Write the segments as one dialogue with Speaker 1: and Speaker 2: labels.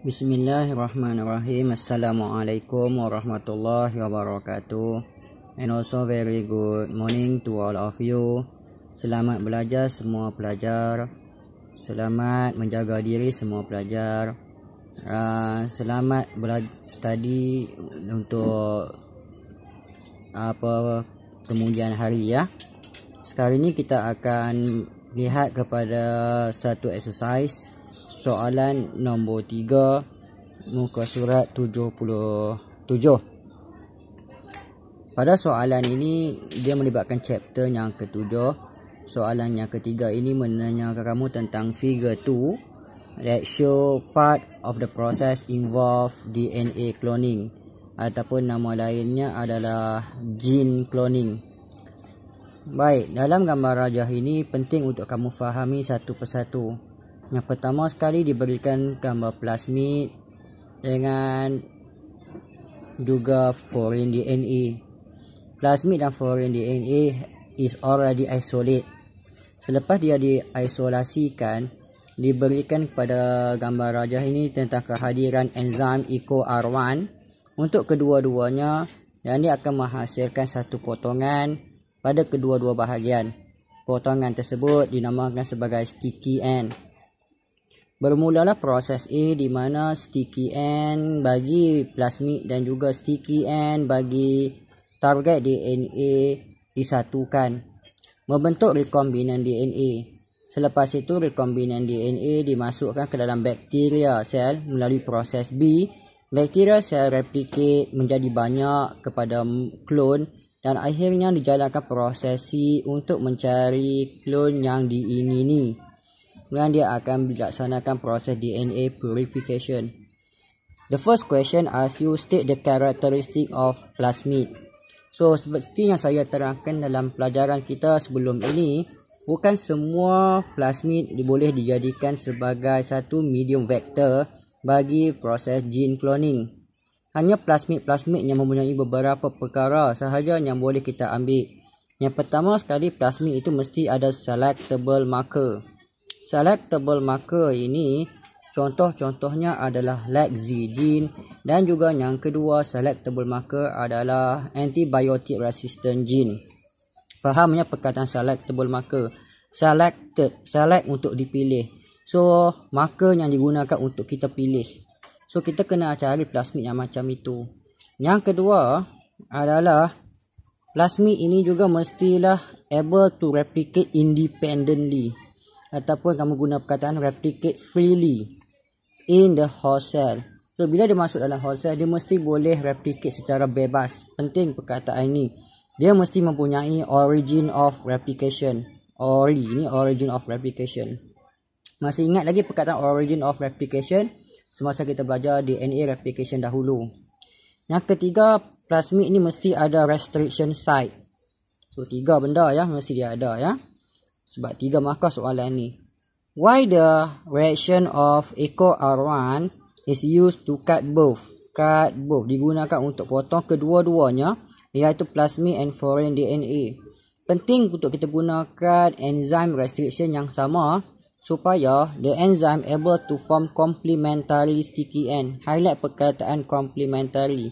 Speaker 1: Bismillahirrahmanirrahim. Assalamualaikum warahmatullahi wabarakatuh. And also very good morning to all of you. Selamat belajar semua pelajar. Selamat menjaga diri semua pelajar. Uh, selamat belajar study untuk apa kemudian hari ya. Sekarang ini kita akan lihat kepada satu exercise soalan nombor tiga muka surat tujuh puluh tujuh. pada soalan ini dia melibatkan chapter yang ketujuh soalan yang ketiga ini menanyakan kamu tentang figure 2 that show part of the process involve DNA cloning ataupun nama lainnya adalah gene cloning. Baik, dalam gambar rajah ini penting untuk kamu fahami satu persatu. Yang pertama sekali diberikan gambar plasmid dengan juga foreign DNA. Plasmid dan foreign DNA is already isolated. Selepas dia diisolasikan, diberikan kepada gambar rajah ini tentang kehadiran enzim ECO R1 untuk kedua-duanya dan dia akan menghasilkan satu potongan pada kedua-dua bahagian. Potongan tersebut dinamakan sebagai sticky end. Bermulalah proses A di mana sticky end bagi plasmid dan juga sticky end bagi target DNA disatukan membentuk rekombinan DNA. Selepas itu rekombinan DNA dimasukkan ke dalam bakteria sel melalui proses B. Bakteria sel replicate menjadi banyak kepada klon dan akhirnya dijalankan proses c untuk mencari klon yang diingini kemudian dia akan melaksanakan proses DNA purification. The first question asks you state the characteristic of plasmid. So seperti yang saya terangkan dalam pelajaran kita sebelum ini, bukan semua plasmid boleh dijadikan sebagai satu medium vector bagi proses gene cloning. Hanya plasmid-plasmid yang mempunyai beberapa perkara sahaja yang boleh kita ambil. Yang pertama sekali plasmid itu mesti ada selectable marker selectable marker ini contoh-contohnya adalah lexi dan juga yang kedua selectable marker adalah antibiotic resistant gene fahamnya perkataan selectable marker selected select untuk dipilih so marker yang digunakan untuk kita pilih so kita kena cari plasmid yang macam itu yang kedua adalah plasmid ini juga mestilah able to replicate independently ataupun kamu guna perkataan replicate freely in the whole cell. So bila dia masuk dalam whole cell, dia mesti boleh replicate secara bebas. Penting perkataan ini. Dia mesti mempunyai origin of replication. Ori, ini origin of replication. Masih ingat lagi perkataan origin of replication semasa kita belajar DNA replication dahulu. Yang ketiga, plasmid ni mesti ada restriction site. So tiga benda ya mesti dia ada ya sebab tiga maka soalan ni. Why the reaction of echo R1 is used to cut both? Cut both digunakan untuk potong kedua-duanya iaitu plasmid and foreign DNA. Penting untuk kita gunakan enzyme restriction yang sama supaya the enzyme able to form complementary sticky end. Highlight perkataan complementary.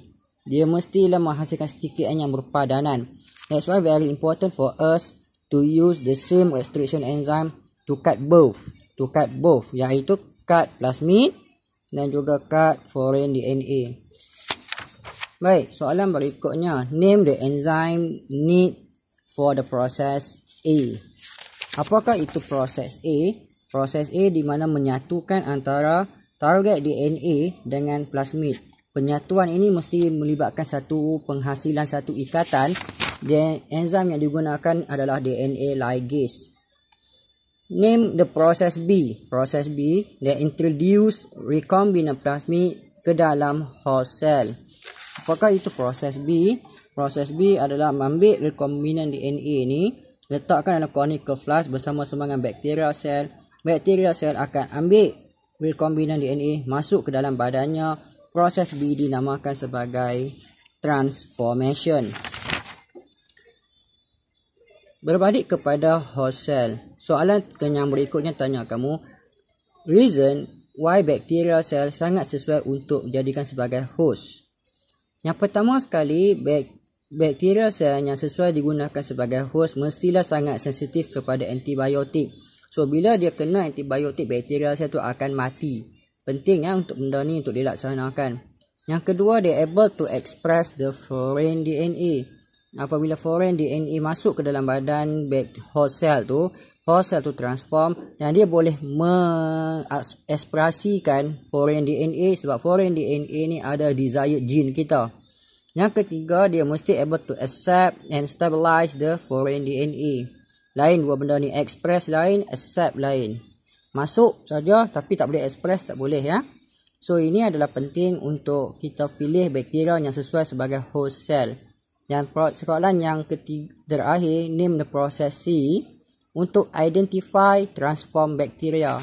Speaker 1: Dia mestilah menghasilkan sticky end yang berpadanan. That's why very important for us to use the same restriction enzyme to cut both to cut both iaitu cut plasmid dan juga cut foreign DNA baik soalan berikutnya name the enzyme need for the process A apakah itu proses A proses A di mana menyatukan antara target DNA dengan plasmid penyatuan ini mesti melibatkan satu penghasilan satu ikatan enzim yang digunakan adalah DNA ligase. Name the process B. Process B that introduce recombinant plasmid ke dalam host cell. Apakah itu proses B? Proses B adalah mengambil recombinant DNA ini, letakkan dalam conical flask bersama-sama dengan bakteria cell. Bakteria cell akan ambil recombinant DNA masuk ke dalam badannya. Proses B dinamakan sebagai transformation. Berbalik kepada hostel, soalan yang berikutnya tanya kamu, reason why bacteria cell sangat sesuai untuk dijadikan sebagai host? Yang pertama sekali, bacteria cell yang sesuai digunakan sebagai host mestilah sangat sensitif kepada antibiotik. So, bila dia kena antibiotik, bacteria cell tu akan mati. Pentingnya eh, untuk benda ni untuk dilaksanakan. Yang kedua, they able to express the foreign DNA apabila foreign DNA masuk ke dalam badan back host cell tu host cell tu transform dan dia boleh mengekspresikan foreign DNA sebab foreign DNA ni ada desired gene kita yang ketiga dia mesti able to accept and stabilize the foreign DNA lain dua benda ni express lain accept lain masuk saja tapi tak boleh express tak boleh ya So ini adalah penting untuk kita pilih bakteria yang sesuai sebagai host cell. Dan soalan yang ketiga terakhir, name the process C untuk identify transform bacteria.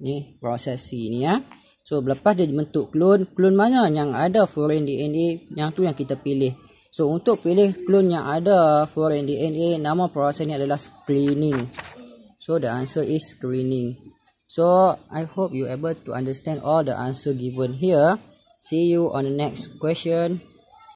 Speaker 1: Ni proses C ni ya. So lepas dia bentuk clone, clone mana yang ada foreign DNA yang tu yang kita pilih. So untuk pilih clone yang ada foreign DNA, nama proses ni adalah screening. So the answer is screening. So I hope you able to understand all the answer given here. See you on the next question.